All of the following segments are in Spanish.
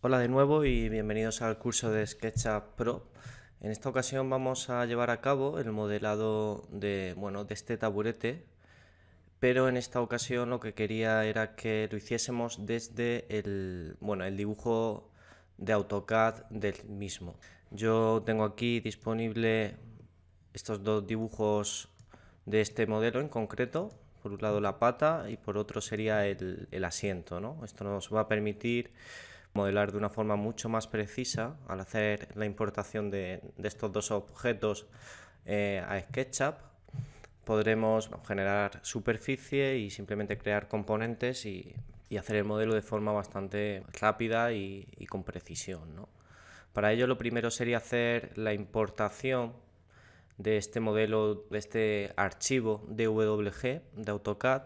Hola de nuevo y bienvenidos al curso de SketchUp Pro. En esta ocasión vamos a llevar a cabo el modelado de, bueno, de este taburete, pero en esta ocasión lo que quería era que lo hiciésemos desde el, bueno, el dibujo de AutoCAD del mismo. Yo tengo aquí disponible estos dos dibujos de este modelo en concreto. Por un lado la pata y por otro sería el, asiento. ¿no? Esto nos va a permitir modelar de una forma mucho más precisa al hacer la importación de, estos dos objetos eh, a SketchUp. Podremos generar superficie y simplemente crear componentes y, hacer el modelo de forma bastante rápida y, con precisión. Para ello lo primero sería hacer la importación de este modelo, de este archivo DWG de AutoCAD.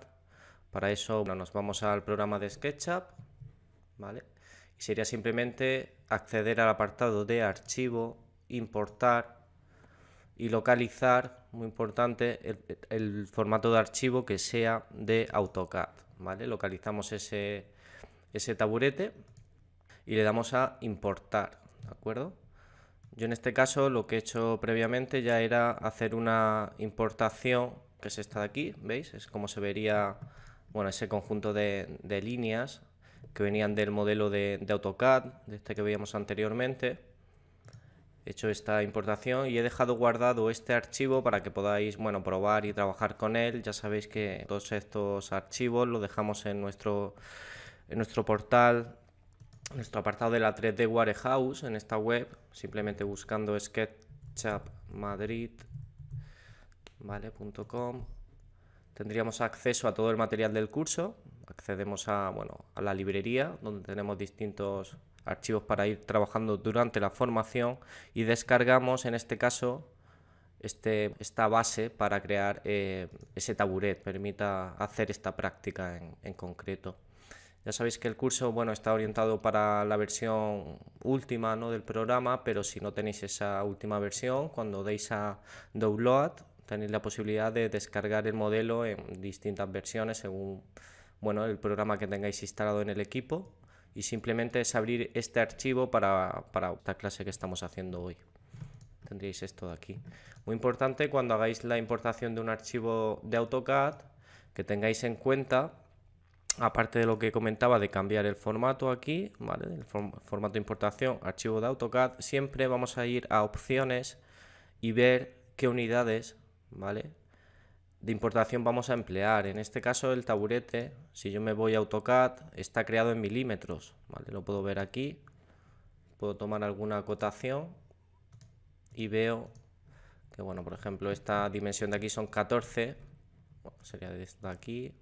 Para eso nos vamos al programa de SketchUp, ¿vale? sería simplemente acceder al apartado de archivo, importar y localizar, muy importante, el, formato de archivo que sea de AutoCAD. ¿vale? Localizamos ese, ese taburete y le damos a importar, ¿de acuerdo? Yo en este caso lo que he hecho previamente ya era hacer una importación, que es esta de aquí, ¿veis? Es como se vería, bueno, ese conjunto de, de líneas que venían del modelo de, AutoCAD, de este que veíamos anteriormente. He hecho esta importación y he dejado guardado este archivo para que podáis bueno, probar y trabajar con él. Ya sabéis que todos estos archivos los dejamos en nuestro, en nuestro portal, en nuestro apartado de la 3D Warehouse, en esta web, simplemente buscando SketchUp ¿vale? Tendríamos acceso a todo el material del curso, accedemos a, bueno, a la librería donde tenemos distintos archivos para ir trabajando durante la formación y descargamos en este caso este, esta base para crear eh, ese taburet, permita hacer esta práctica en, en, concreto. Ya sabéis que el curso bueno, está orientado para la versión última ¿no? del programa, pero si no tenéis esa última versión, cuando deis a download tenéis la posibilidad de descargar el modelo en distintas versiones según bueno, el programa que tengáis instalado en el equipo y simplemente es abrir este archivo para, para esta clase que estamos haciendo hoy. Tendréis esto de aquí. Muy importante cuando hagáis la importación de un archivo de AutoCAD que tengáis en cuenta, aparte de lo que comentaba de cambiar el formato aquí, ¿vale? el formato de importación, archivo de AutoCAD, siempre vamos a ir a opciones y ver qué unidades, ¿vale? de importación vamos a emplear. En este caso el taburete, si yo me voy a AutoCAD, está creado en milímetros. Lo puedo ver aquí. Puedo tomar alguna acotación y veo que, bueno, por ejemplo, esta dimensión de aquí son 14. sería desde aquí.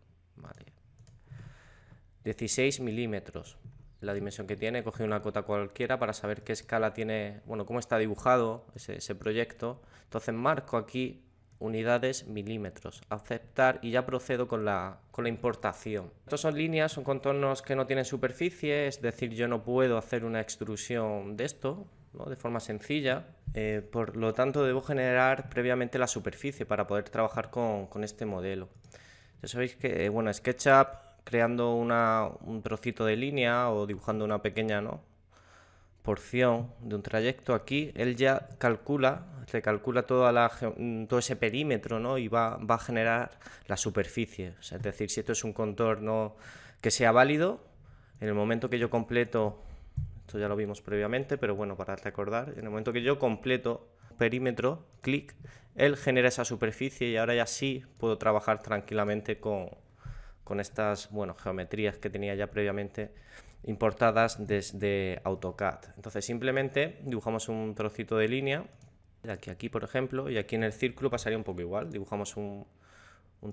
16 milímetros. La dimensión que tiene, cogí una cota cualquiera para saber qué escala tiene, bueno, cómo está dibujado ese, ese proyecto. Entonces marco aquí unidades milímetros. Aceptar y ya procedo con la, con la importación. Estos son líneas, son contornos que no tienen superficie, es decir, yo no puedo hacer una extrusión de esto, ¿no? de forma sencilla. Eh, por lo tanto, debo generar previamente la superficie para poder trabajar con, este modelo. Ya sabéis que, bueno, SketchUp, creando una, un trocito de línea o dibujando una pequeña ¿no? porción de un trayecto. Aquí él ya calcula, recalcula toda la, mm, todo ese perímetro ¿no? y va, va a generar la superficie. es decir, si esto es un contorno que sea válido, en el momento que yo completo, esto ya lo vimos previamente, pero bueno, para recordar, en el momento que yo completo perímetro, clic, él genera esa superficie y ahora ya sí puedo trabajar tranquilamente con, con estas bueno, geometrías que tenía ya previamente importadas desde AutoCAD. Entonces simplemente dibujamos un trocito de línea, de aquí aquí por ejemplo, y aquí en el círculo pasaría un poco igual. Dibujamos un,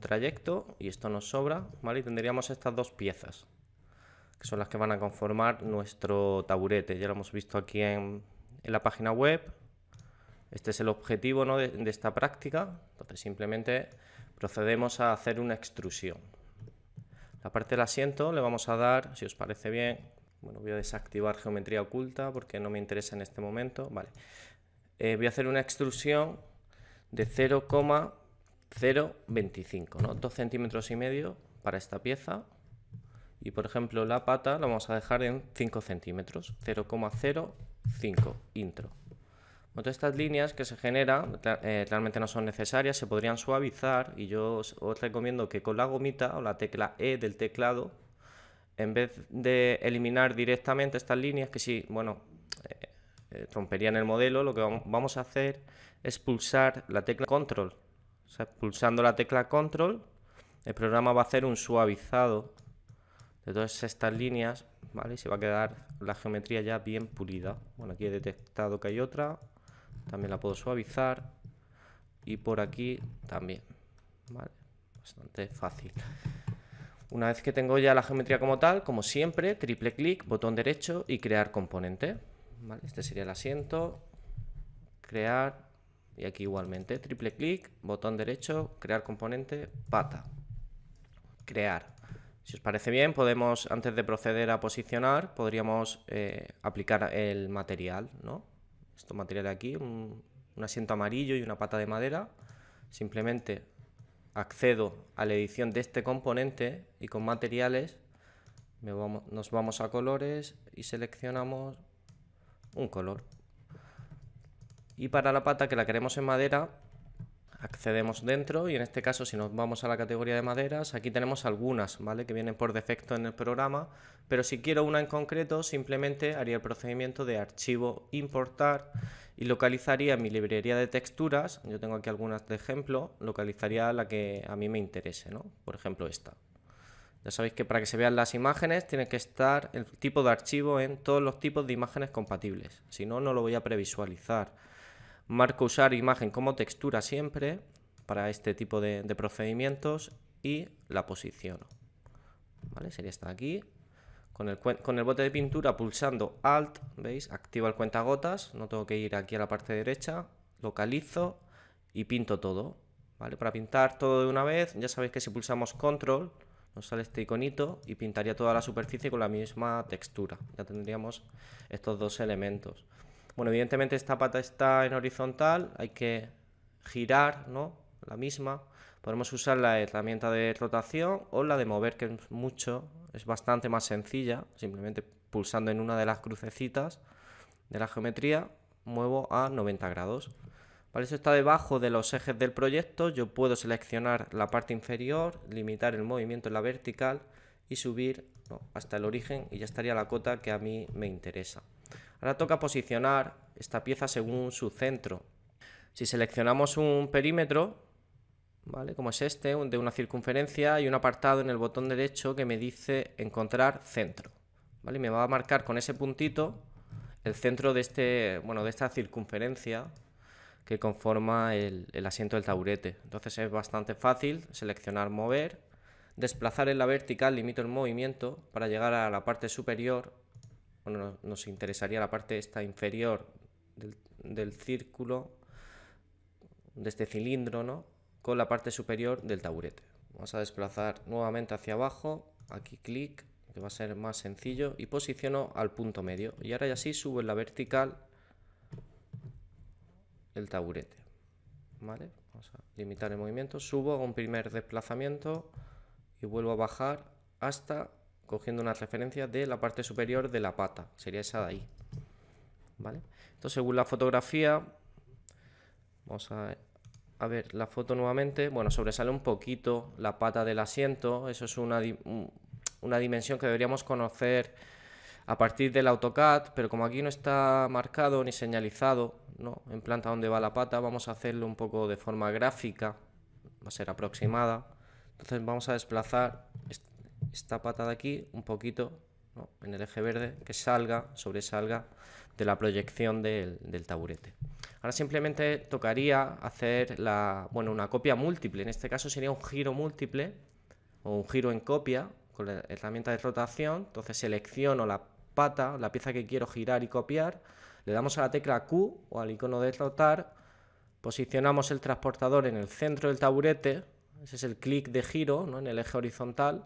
trayecto y esto nos sobra, ¿vale? Y tendríamos estas dos piezas, que son las que van a conformar nuestro taburete. Ya lo hemos visto aquí en, la página web. Este es el objetivo de, de esta práctica. Entonces simplemente procedemos a hacer una extrusión. Aparte parte del asiento le vamos a dar, si os parece bien, bueno, voy a desactivar geometría oculta porque no me interesa en este momento, vale. Eh, voy a hacer una extrusión de 0,025, ¿no? 2 centímetros y medio para esta pieza. Y por ejemplo la pata la vamos a dejar en 5 centímetros, 0,05 intro todas estas líneas que se generan eh, realmente no son necesarias, se podrían suavizar y yo os, recomiendo que con la gomita o la tecla E del teclado, en vez de eliminar directamente estas líneas que sí, bueno, eh, eh, romperían el modelo, lo que vamos, a hacer es pulsar la tecla control. O sea, pulsando la tecla control, el programa va a hacer un suavizado de todas estas líneas, ¿vale? Y se va a quedar la geometría ya bien pulida. Bueno, aquí he detectado que hay otra, también la puedo suavizar. Y por aquí también. bastante fácil. Una vez que tengo ya la geometría como tal, como siempre, triple clic, botón derecho y crear componente. este sería el asiento. Crear. Y aquí igualmente, triple clic, botón derecho, crear componente, pata. Crear. Si os parece bien, podemos, antes de proceder a posicionar, podríamos eh, aplicar el material, ¿no? material de aquí, un, asiento amarillo y una pata de madera. Simplemente accedo a la edición de este componente y con materiales nos vamos a colores y seleccionamos un color. Y para la pata que la queremos en madera, accedemos dentro y en este caso si nos vamos a la categoría de maderas, aquí tenemos algunas, ¿vale? Que vienen por defecto en el programa, pero si quiero una en concreto simplemente haría el procedimiento de archivo importar y localizaría mi librería de texturas, yo tengo aquí algunas de ejemplo, localizaría la que a mí me interese, ¿no? Por ejemplo esta. Ya sabéis que para que se vean las imágenes tiene que estar el tipo de archivo en todos los tipos de imágenes compatibles, si no, no lo voy a previsualizar Marco usar imagen como textura siempre para este tipo de, procedimientos y la posiciono. Sería esta aquí. Con el, con el bote de pintura pulsando Alt, ¿veis? Activa el cuentagotas, no tengo que ir aquí a la parte derecha, localizo y pinto todo. ¿Vale? Para pintar todo de una vez, ya sabéis que si pulsamos Control, nos sale este iconito y pintaría toda la superficie con la misma textura. Ya tendríamos estos dos elementos. Bueno, evidentemente esta pata está en horizontal, hay que girar, ¿no? La misma. Podemos usar la herramienta de rotación o la de mover, que es mucho, es bastante más sencilla. Simplemente pulsando en una de las crucecitas de la geometría, muevo a 90 grados. Vale, eso está debajo de los ejes del proyecto. Yo puedo seleccionar la parte inferior, limitar el movimiento en la vertical y subir hasta el origen y ya estaría la cota que a mí me interesa. Ahora toca posicionar esta pieza según su centro. Si seleccionamos un perímetro, ¿vale? Como es este, de una circunferencia, hay un apartado en el botón derecho que me dice encontrar centro, ¿vale? me va a marcar con ese puntito el centro de, este, bueno, de esta circunferencia que conforma el, el asiento del taburete. Entonces es bastante fácil seleccionar mover, desplazar en la vertical, limito el movimiento para llegar a la parte superior nos interesaría la parte esta inferior del, círculo, de este cilindro, ¿no? Con la parte superior del taburete. Vamos a desplazar nuevamente hacia abajo, aquí clic, que va a ser más sencillo, y posiciono al punto medio. Y ahora ya sí subo en la vertical el taburete. Vamos a limitar el movimiento, subo, hago un primer desplazamiento y vuelvo a bajar hasta cogiendo una referencia de la parte superior de la pata, sería esa de ahí. ¿Vale? Entonces, según la fotografía, vamos a, ver la foto nuevamente. Bueno, sobresale un poquito la pata del asiento, eso es una, una dimensión que deberíamos conocer a partir del AutoCAD, pero como aquí no está marcado ni señalizado ¿no? en planta donde va la pata, vamos a hacerlo un poco de forma gráfica, va a ser aproximada. Entonces vamos a desplazar esta pata de aquí un poquito en el eje verde, que salga, sobresalga de la proyección del, taburete. Ahora simplemente tocaría hacer la, bueno, una copia múltiple, en este caso sería un giro múltiple o un giro en copia con la herramienta de rotación, entonces selecciono la pata, la pieza que quiero girar y copiar, le damos a la tecla Q o al icono de rotar, posicionamos el transportador en el centro del taburete, ese es el clic de giro en el eje horizontal,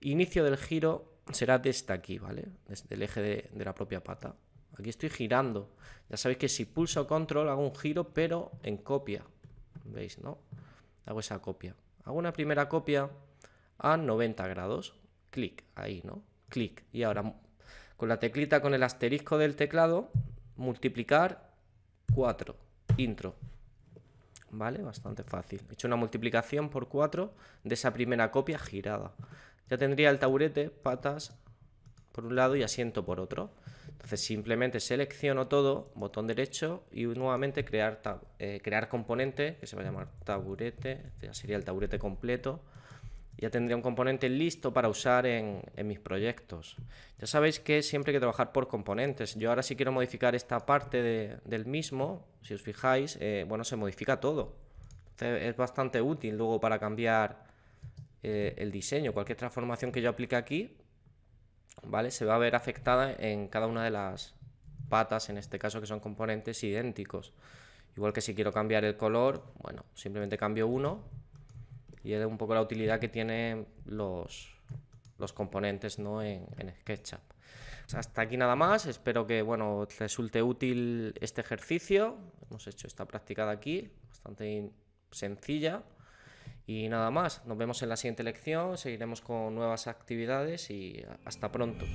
inicio del giro será desde aquí, ¿vale? Desde el eje de, la propia pata. Aquí estoy girando. Ya sabéis que si pulso control hago un giro, pero en copia. ¿Veis, no? Hago esa copia. Hago una primera copia a 90 grados. Clic, ahí, ¿no? Clic. Y ahora con la teclita con el asterisco del teclado, multiplicar 4. Intro. ¿Vale? Bastante fácil. He hecho una multiplicación por 4 de esa primera copia girada. Ya tendría el taburete, patas por un lado y asiento por otro. Entonces simplemente selecciono todo, botón derecho y nuevamente crear, eh, crear componente, que se va a llamar taburete, sería el taburete completo. Ya tendría un componente listo para usar en, mis proyectos. Ya sabéis que siempre hay que trabajar por componentes. Yo ahora si sí quiero modificar esta parte del mismo, si os fijáis, eh, bueno, se modifica todo. es bastante útil luego para cambiar eh, el diseño, cualquier transformación que yo aplique aquí, ¿vale? Se va a ver afectada en cada una de las patas, en este caso que son componentes idénticos. Igual que si quiero cambiar el color, bueno, simplemente cambio uno y es un poco la utilidad que tienen los, los componentes ¿no? en, SketchUp. Hasta aquí nada más, espero que bueno, resulte útil este ejercicio. Hemos hecho esta práctica de aquí, bastante sencilla. Y nada más, nos vemos en la siguiente lección, seguiremos con nuevas actividades y hasta pronto.